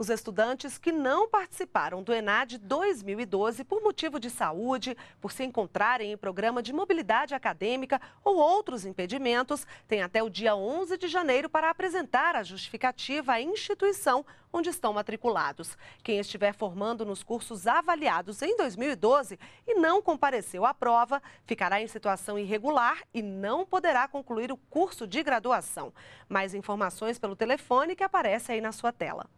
Os estudantes que não participaram do ENAD 2012 por motivo de saúde, por se encontrarem em programa de mobilidade acadêmica ou outros impedimentos, têm até o dia 11 de janeiro para apresentar a justificativa à instituição onde estão matriculados. Quem estiver formando nos cursos avaliados em 2012 e não compareceu à prova, ficará em situação irregular e não poderá concluir o curso de graduação. Mais informações pelo telefone que aparece aí na sua tela.